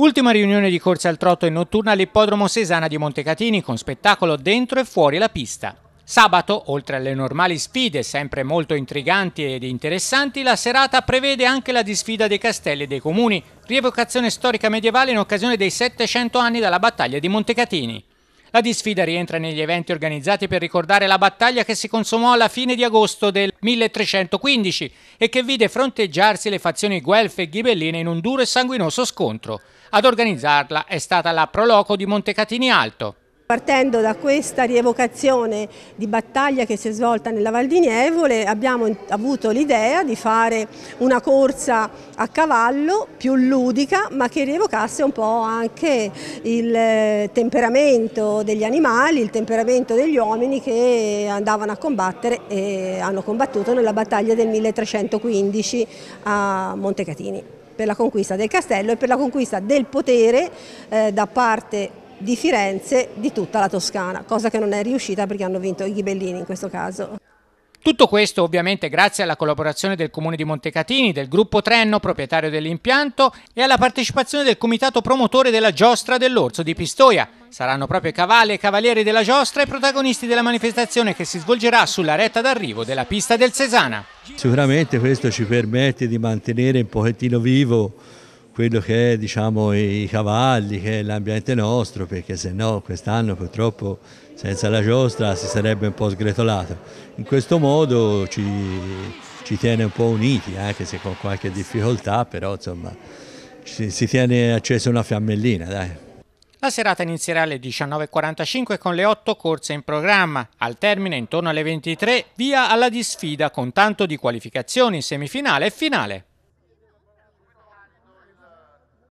Ultima riunione di corse al trotto e notturna all'ippodromo Sesana di Montecatini con spettacolo dentro e fuori la pista. Sabato, oltre alle normali sfide, sempre molto intriganti ed interessanti, la serata prevede anche la disfida dei castelli e dei comuni, rievocazione storica medievale in occasione dei 700 anni dalla battaglia di Montecatini. La disfida rientra negli eventi organizzati per ricordare la battaglia che si consumò alla fine di agosto del 1315 e che vide fronteggiarsi le fazioni guelfe e ghibelline in un duro e sanguinoso scontro. Ad organizzarla è stata la Proloco di Montecatini Alto. Partendo da questa rievocazione di battaglia che si è svolta nella Val di Nievole abbiamo avuto l'idea di fare una corsa a cavallo più ludica ma che rievocasse un po' anche il eh, temperamento degli animali, il temperamento degli uomini che andavano a combattere e hanno combattuto nella battaglia del 1315 a Montecatini per la conquista del castello e per la conquista del potere eh, da parte di di Firenze, di tutta la Toscana, cosa che non è riuscita perché hanno vinto i ghibellini in questo caso. Tutto questo ovviamente grazie alla collaborazione del Comune di Montecatini, del gruppo Trenno, proprietario dell'impianto, e alla partecipazione del comitato promotore della giostra dell'Orso di Pistoia. Saranno proprio cavalli e cavalieri della giostra i protagonisti della manifestazione che si svolgerà sulla retta d'arrivo della pista del Cesana. Sicuramente questo ci permette di mantenere un pochettino vivo quello che è diciamo, i cavalli, che è l'ambiente nostro, perché se no quest'anno purtroppo senza la giostra si sarebbe un po' sgretolato. In questo modo ci, ci tiene un po' uniti, anche se con qualche difficoltà, però insomma ci, si tiene accesa una fiammellina. Dai. La serata inizierà alle 19.45 con le otto corse in programma. Al termine, intorno alle 23, via alla disfida con tanto di qualificazioni, semifinale e finale.